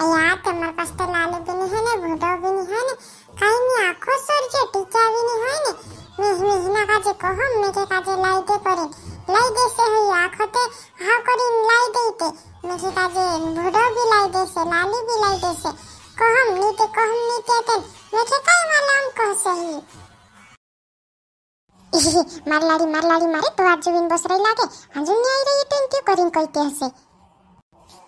यार तुम्हारे पास तो लाले भी नहीं है ना बूढ़ो भी नहीं है ना कहीं मैं आंखों सोर जो टीचा भी नहीं है ना मैं महीना काजे को हम मैं के काजे लाई दे करें लाई दे से है आंखों ते हाँ करें लाई दे ते मैं के काजे बूढ़ो भी लाई दे से लाली भी लाई दे से को हम नहीं ते को हम नहीं ते तेन मैं के कहीं वाला हम को सही मार लाड़ी मार लाड़ी मारे तो आज जुबिन बस रही लागे हजू नहीं आई रही टेन क्यों करें कोई ते हसे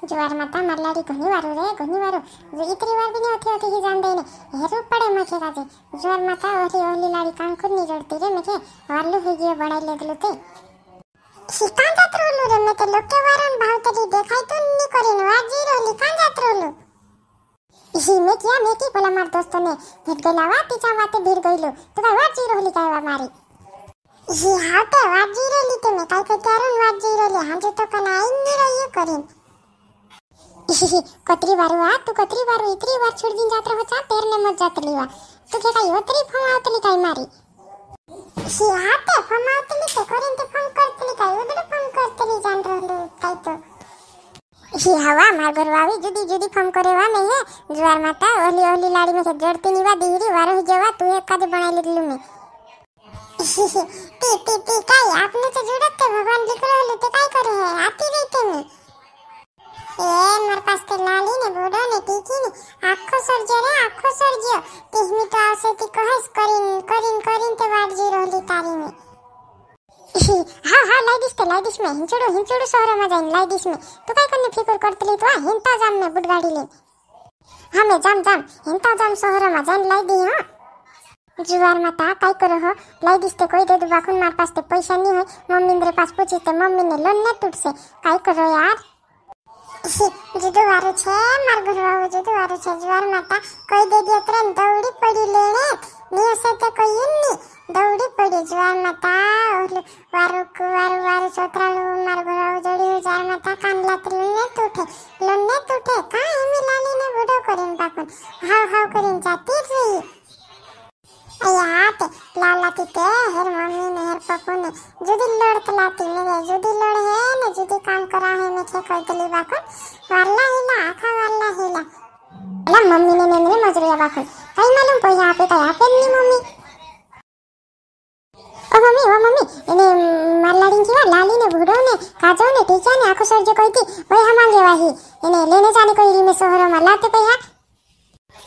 જુવાર માતા મરલાડી ઘણી વાર રે ઘણી વાર ઇતરી વાર બી ન થયો થી જાન દઈને હેરું પડે મખે કાજે જુવાર માતા ઓરી ઓલી લાડી કાંકુર ની જડતી રે મખે વારલું હી ગયો બડાઈ લેગલું તે શીકા જાત્રોલું રે મેતે લોકે વારન ભાવ તરી દેખાય તો ની કરીન વા જીરો લીકા જાત્રોલું इसी में किया मैं की बोला मार दोस्तों ने भेट गई लावा तीचा वाते भीड़ गई लो तो भाई वाट जीरो होली का मारी इसी हाँ तो वाट जीरो ली तो मैं कहीं को त्यारुन वाट जीरो ली हाँ जो तो कनाई नहीं रही करीन ಕೊತ್ರಿ ಬರುವ ತು ಕೊತ್ರಿ ಬರು ಇತ್ರಿ ವರ್ ಚುಡ್ದಿನ ಜಾತ್ರ ಹೊಸ ಪೇರ್ನೆ ಮಜ್ ಜಾತ್ಲಿವ ತು ಕೇಟ ಇವತ್ರಿ ಫೋನ್ ಆವತಲಿ ಕೈ ಮಾರಿ ಹಿ ಆತೆ ಫೋನ್ ಆವತಲಿ ಕೈ ಕೊರಿಂತ ಫೋನ್ ಕರ್ತಲಿ ಕೈ ಉದರ ಫೋನ್ ಕರ್ತಲಿ ಜಾನ್ರಂದು ಕೈತು ಹಿ ಹವಾ ಮಾರ್ಗರ್ ವಾವಿ ಜುದಿ ಜುದಿ ಫೋನ್ ಕರೆವಾ ನೈಯೆ ಜ್ವಾರ್ ಮಾತಾ ಓಲಿ ಓಲಿ ಲಾಡಿ ಮೆ ಜೋಡ್ತಿ ನಿವಾ ದಿಹಿರಿ ವಾರ ಹಿ ಜವಾ ತು ಎಕಾದಿ ಬಣಾಯಿ ಲಿಲು ಮೆ टी टी टी काई आपने तो जुड़त के भगवान लिख रहे हो लेते काई करे है आती માર પાસે તે લાલી ને બોડો ને ટીકી ને આખો સરજો રે આખો સરજો ટીહમી તો આવશે તી કહેસ કરીન કરીન કરીન તે વાડજી રોલી તારી ને હા હા લઈ દીસ તે લઈ દીસ મે હિંચડો હિંચડો શહેરમાં જઈને લઈ દીસ મે તું કઈ કને ફિકર કરતલી તો આ હિંતા જામ ને બુડગાડી લે હા મે જામ જામ હિંતા જામ શહેરમાં જઈને લઈ દી હા जुआर माता काई करो हो लाई दिसते कोई दे दो बाखुन मार पास ते पैसा नहीं है मम्मी मेरे पास पूछे ते मम्मी ने लोन ने टूट से काई करो यार જુદુવારું છે માર ગુરવાવું જુદુવારું છે જુવાર માતા કોઈ દેદી અત્રે દોડી પડી લેણે ની હશે તે કોઈ ની દોડી પડી જુવાર માતા ઓલું વારું વારું વારું છોતરાલું માર ગુરવાવું જોડ્યું જુવાર માતા કાંદલા ત્રીને તું का कुछ कहीं मालूम कोई यहाँ पे तो यहाँ पे नहीं मम्मी ओ मम्मी ओ मम्मी इने मरलाड़ी की वा लाली ने भूडो ने काजो ने टीचा ने आखो सरजे कोई थी भाई हमारे लेवा ही इने लेने जाने कोई री में सोहरो मरलाते पे यहाँ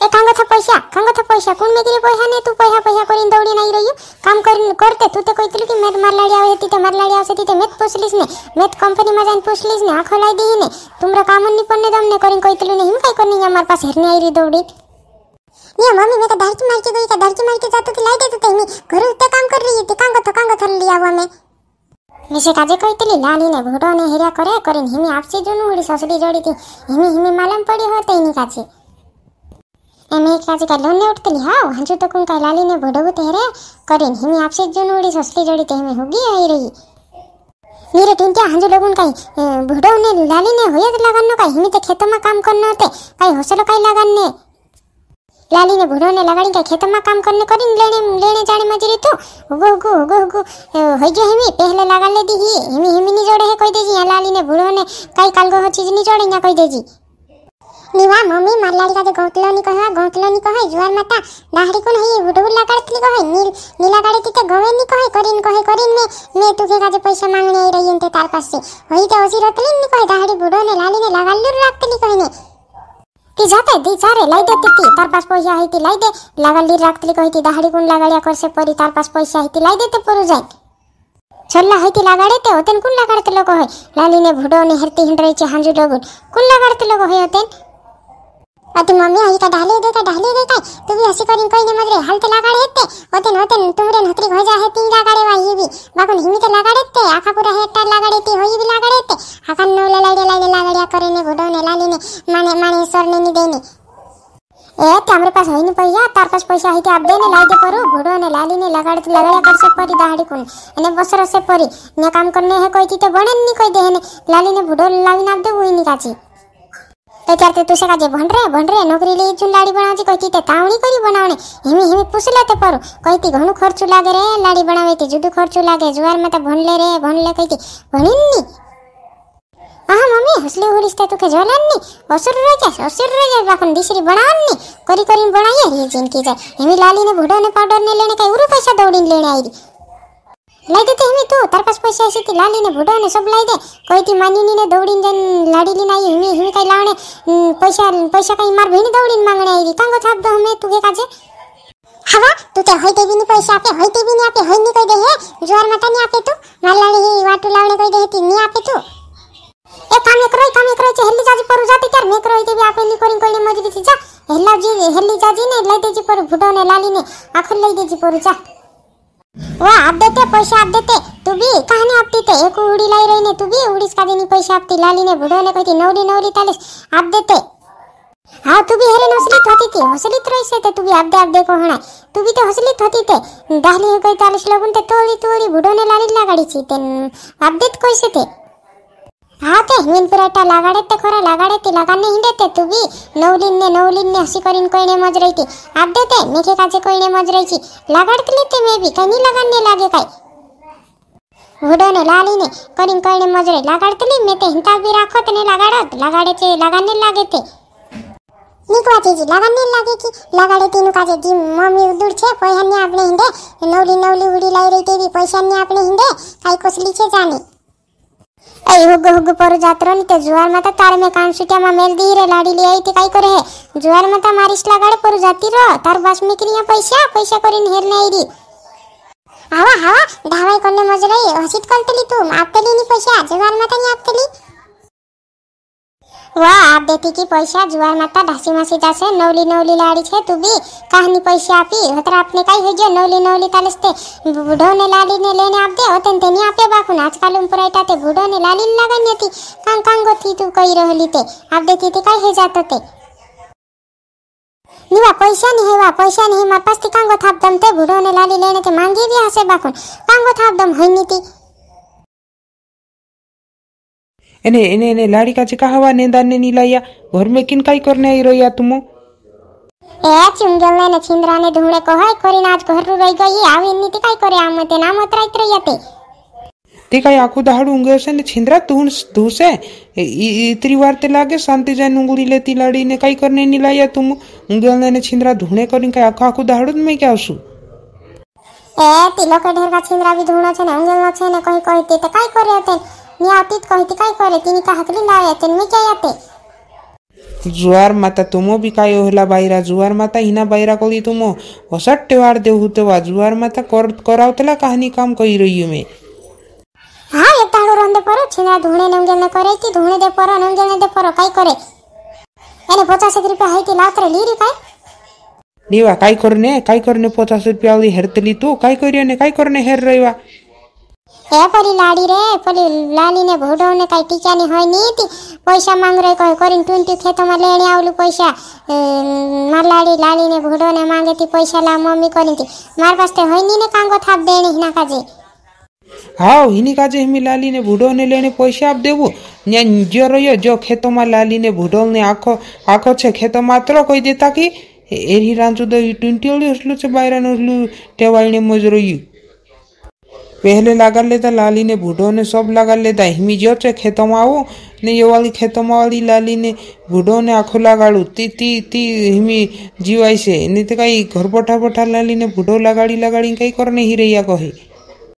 એ કાંગો થા પૈસા કાંગો થા પૈસા કોણ મેગીરે પૈસા ને તું પૈસા પૈસા કરીને દોડી નઈ રહ્યું કામ કરીને કરતે તું તે કોઈ કે મેં માર લાડી આવે તીતે માર લાડી આવશે તીતે મેં પૂછલીશ ને મેં કંપનીમાં જઈને પૂછલીશ ને આંખો લાઈ દઈ ને તુમરા કામ ની પણ ને તમને કરીને કોઈ તલું ને હિમ કઈ કરીને અમાર પાસે હરને આવી દોડી ये मम्मी मैं धड़की तो मार के गई का धड़की मार के जातो ती लाइट येत मी घर ते काम कर रही होती कांगो तो कांगो थरली आवा मैं मिसे काजे कहतली लाली ने घोड़ो ने हिरा करे करिन हिमी आपसे जोनु उड़ी ससडी जोड़ी थी हिमी हिमी मालूम पड़ी होते तो इनी काचे एमे एक काजे का लोने उठतली हाउ हंजू तो कुन का लाली ने भोडो तेरे करिन हिमी आपसे जोनु उड़ी ससडी जोड़ी ते हिमी होगी आई रही मेरे टिंटिया हंजू लोगों का भोडो ने लाली ने होयत तो लगन नो का हिमी ते खेतों में काम करना होते काई होसलो काई लगन ने લાલી ને ભૂરો ને લવાડી કઈ ખેતરમાં કામ કરને કરીને લેણે લેણે જાણે મજૂરી તો ઉગો ઉગો ઉગો ઉગો હોય ગયો હેમી પહેલે લગાડ લે દી હેમી હેમી ની જોડે હે કહી દેજી આ લાલી ને ભૂરો ને કઈ કાલગો ચીજ ની જોડે અહીંયા કહી દેજી નિવા મમ્મી માર લાડી કાજે ગોંટલો ની કહા ગોંટલો ની કહા જુવાર માતા દાહરી કોન હઈ હુડુલ લગાડ તલી કહા નીલ નીલા ગાડી તીતે ગવે ની કહા કરીન કહે કરીન મે મે તુકે કાજે પૈસા માંગને આઈ રહી તે તાર પાસે હોઈ તે ઓસી રતલી ની કહે દાહરી બુડો ને લાલી ને લગાડ લુર રાખતલી કહે ને ती जाते ती चारे लाई दे ती तार पास पैसा है ती लाई दे लागली राखतली कही ती दाहड़ी कुन लगाड़िया करसे परी तार पास पैसा है ती लाई दे ते पुरु जाए छोल्ला है ती लगाड़े ते ओतेन कुन लगाड़ते लोग होय लाली ने भुडो ने हरती हिंडरे चे हांजू लोगुन कुन लगाड़ते लोग होय ओतेन ಅದು ಮಮ್ಮಿ ಈಗ ಡಾಲಿ ಇದೆ ಕೈ ಡಾಲಿ ಇದೆ ಕೈ ತು ಬಿ ಹಸಿ ಕೊರಿನ್ ಕೊಯ್ನೆ ಮದ್ರೆ ಹಲ್ತೆ ಲಗಾಡೆ ಎತ್ತೆ ಒತೆನ್ ಒತೆನ್ ತುಮ್ರೆನ್ ಹತ್ರಿಗ್ ಹೋಜಾ ಹೆತಿ ಲಗಾಡೆ ವಾ ಇವಿ ಬಾಗುನ್ ಹಿಂಗಿತೆ ಲಗಾಡೆ ಎತ್ತೆ ಆಖಾ ಪುರ ಹೆಟ್ಟಾರ್ ಲಗಾಡೆ ಎತ್ತಿ ಹೋಯಿ ಬಿ ಲಗಾಡೆ ಎತ್ತೆ ಹಾಕನ್ ನೋಲ ಲೈಡೆ ಲೈಡೆ ಲಗಾಡೆ ಕೊರೆನೆ ಗುಡೋನೆ ಲಾಲಿನೆ ಮನೆ ಮನೆ ಸರ್ನೆನಿ ದೇನಿ ए हमरे पास होइन पैसा तार पास पैसा है आप देने लाई दे परो घोड़ो ने लाली ने लगाड़ लगाड़ कर से परी दाहड़ी कुन ने बसर से परी ने काम करने है कोई तो बने नहीं कोई देने लाली ने भुडो लाली ने आप दे वही निकाची त्याच्यावर ते तुझ्या काजे भंडरे भंडरे नोकरीले इथून लाडी बनावची कहती ते तावणी करी बनावणे हिमी हिमी पुसले ते परू कहती घणू खर्चू लागे रे लाडी बनावे ते जुदू खर्चू लागे जुवार मता भोनले रे भोनले कहती भणींनी আহা মম্মি হসলে হলিস তা তোকে জলাননি অসুর রজাস অসুর রজাস এখন দিশরি বনাননি করি করি বনাইয়ে রে জিনকে যায় এমি লালিনে ভুডনে পাউডর নে লেনে কাই উরু পয়সা দৌড়িন লেনে আইরি લઈ દેતી હિમી તું તાર પાસે પૈસા હશે તી લાલી ને ભૂડો ને સબ લઈ દે કોઈ તી માનીની ને દોડીને જન લાડી લઈને આવી હિમી હિમી કઈ લાવણે પૈસા પૈસા કઈ માર ભીની દોડીને માંગણે આવી કાંગો થાપ દો હમે તું કે કાજે હવા તું તે હોય તેવી ની પૈસા આપે હોય તેવી ની આપે હોય ની કઈ દે હે જોર માતા ની આપે તું માર લાડી હી વાટુ લાવણે કઈ દે તી ની આપે તું એ કામ એક રોય કામ એક રોય છે હેલી જાજી પર જાતી તાર મેક રોય તેવી આપે ની કોરી કોરી મજૂરી થી જા હેલા જી હેલી જાજી ને લઈ દેજી પર ભૂડો ને લાલી ને આખું લઈ દેજી પર જા व आद्यते पैसे आद्यते तू बी कहाणी आपती ते एक उडी लाई रहीने तू बी उडीस का देनी पैसे आपती लालीने बुडवले कोई नवरी नवरी तालेस आद्यते हा तू बी हरे हसलीत होती ती हसलीत रहीसे ते तू बी आद्य आद्य को हणाय तू बी ते हसलीत होती ते दाहली कोई तालेस लगून ते तोळी तोळी बुडवणे लाली लागाडीची ते आद्यत कोईसे ते ಹಾತೆ ನೀನ್ ಪಿರಾಟ ಲಗಾಡತ್ತೆ ಖೊರೆ ಲಗಾಡತ್ತಿ ಲಗಾನೆ ಹಿಂಡತ್ತೆ ತುಗಿ ನೌಲಿನ್ನೆ ನೌಲಿನ್ನೆ ಹಸಿ ಕೊರಿನ್ ಕೊಯ್ನೆ ಮಜರೈತಿ ಅದ್ದತೆ ನಿಖೆ ಕಾಜೆ ಕೊಯ್ನೆ ಮಜರೈತಿ ಲಗಾಡ್ತಲಿತ್ತೆ ಮೇಬಿ ಕೈ ನೀ ಲಗಾನೆ ಲಾಗೆ ಕೈ ಹುಡೋನೆ ಲಾಲಿನೆ ಕೊರಿನ್ ಕೊಯ್ನೆ ಮಜರೈ ಲಗಾಡ್ತಲಿ ಮೇತೆ ಹಿಂತ ಬಿ ರಾಖೋತನೆ ಲಗಾಡೋತ್ ಲಗಾಡೆತೆ ಲಗಾನೆ ಲಾಗೆತೆ નીકવા ચીજી લગનને લાગે કે લગાડે તેનું કાજે જી મમ્મી ઉદુર છે પૈસાને આપણે હિંડે નવલી નવલી ઉડી લઈ રહી તેવી પૈસાને આપણે હિંડે કાઈ કોસલી છે જાની એ હુગ હુગ પર જાતરો ની તે જુવાર માતા તાર મે કાન સુટ્યામાં મેલ દી રે લાડી લે આઈ તે કાઈ કરે હે જુવાર માતા મારીશ લાગાડે પર જાતી રો તાર બાસ મે ક્રિયા પૈસા પૈસા કરીને હેર ને આઈરી આવા આવા ધાવાઈ કોને મજરાઈ હસીત કોલતલી તું આપતલી ની પૈસા જુવાર માતા ની આપતલી વાહ આ દેતી પૈસા જુવાર માતા ઢાસી માસી જાશે નવલી નવલી લાડી છે તું બી કાહની પૈસા આપી હતર આપને કઈ હોય જો નવલી નવલી તાલસ તે બુઢો ને લાડી ને લઈને આપદે હોતન તેની આપે બાકુ ને આજકાલ ઉપરાઈટા તે બુઢો ને લાલી લાગન નથી કાંગ કાંગો થી તું કઈ રહેલી તે આપ દેતી તે કઈ હે જાતો તે નીવા પૈસા ની હેવા પૈસા ની માર પાસથી કાંગો થાપ દમ તે બુઢો ને લાલી લઈને તે માંગી રહ્યા હશે બાકુ કાંગો થાપ દમ હોય નીતી એને એને એને લાડીકાજી કહાવા નેંદાને ની લાયા ઘર મેં કિન કાઈ કરને આવી રહ્યા તુમો એ ચુંગલને ને છિંદ્રાને ઢૂંઢે કોહાય કરીને આજ ઘરરું રહી ગઈ આવી ની તે કાઈ કરે આમ તે નામ ઉતરાઈ ત્રઈ હતી તે કાઈ આખું દાડું ઊંઘે છે ને છિંદ્રા તું ધૂસે ઇતરી વાર તે લાગે શાંતિ જાય ઊંઘડી લેતી લાડીને કાઈ કરને ની લાયા તું ઊંગલને ને છિંદ્રા ઢૂંઢે કરીને કાઈ આખું આખું દાડું જ મેં ક્યાં આવશું એ તિલક ઢેરકા છિંદ્રા બી ઢૂંઢો છે ને ઊંઘેલો છે ને કોઈ કોઈ તે કાઈ કરે તે मी आतीत कहती काय करे तिने का हकली लाव येते मी काय येते ಜುವಾರ್ ಮಾತಾ ತುಮೋ ಬಿ ಕಾಯೋ ಹೊಲ ಬೈರ ಜುವಾರ್ ಮಾತಾ ಹಿನಾ ಬೈರ ಕೊಡಿ ತುಮೋ ಹೊಸಟ್ಟೆ ವಾರ್ ದೇವ್ ಹುತವಾ ಜುವಾರ್ ಮಾತಾ ಕೊರ್ ಕೊರಾವತಲ ಕಹಾನಿ ಕಾಮ್ ಕೈ ರಯ್ಯು ಮೇ ಹಾ ಎತ್ತಾಳು ರಂದೆ ಪರ ಚಿನಾ ಧೂಣೆ ನಂಗೆನ ಕೊರೆ ಕಿ ಧೂಣೆ ದೆ ಪರ ನಂಗೆನ ದೆ ಪರ ಕೈ ಕೊರೆ ಏನೆ 50 ರೂಪಾಯಿ ಹೈತಿ ಲಾತ್ರ ಲೀರಿ ಕೈ ನೀವಾ ಕೈ ಕೊರ್ನೆ ಕೈ ಕೊರ್ನೆ 50 ರೂಪಾಯಿ ಹೆರ್ತಲಿ ತು ಕೈ ಕೊರಿಯನೆ ಕೈ ಕೊರ್ನೆ ಹೆರ್ ರಯ್ವಾ એ પરી લાડી રે પરી લાલીને ઘોડોને કાંઈ ટીચાની હોય નહીં હતી પૈસા માંગ રહી કોઈ કરીને ટૂંટી ખેતોમાં લેણી આવલું પૈસા માર લાડી લાલીને ઘોડોને માંગે તી પૈસા લા મમ્મી કરી હતી માર પાસે હોય નહીં ને કાંગો થાપ દેણી ના કાજે હાવ એની કાજે એમી લાલીને ભૂડોને લઈને પૈસા આપ દેવું ત્યાં જો રહ્યો જો ખેતોમાં લાલીને ભૂડોને આખો આખો છે ખેતો માત્ર કોઈ દેતા કે એરી રાંચું દઈ ટૂંટી ઓળ્યું એટલું છે બાયરાનું એટલું ટેવાળને મજ રહ્યું पहले लगा लेता लाली ने बूढ़ो ने सब लगा लेता हिमी चे खेतों आओ ने ये वाली खेतों वाली लाली ने बूढ़ो ने आँखों लगाड़ू ती ती ती हिमी जीवाई से नहीं तो कहीं घर बैठा बैठा लाली ने बूढ़ो लगाड़ी लगाड़ी कहीं करने ही रही कही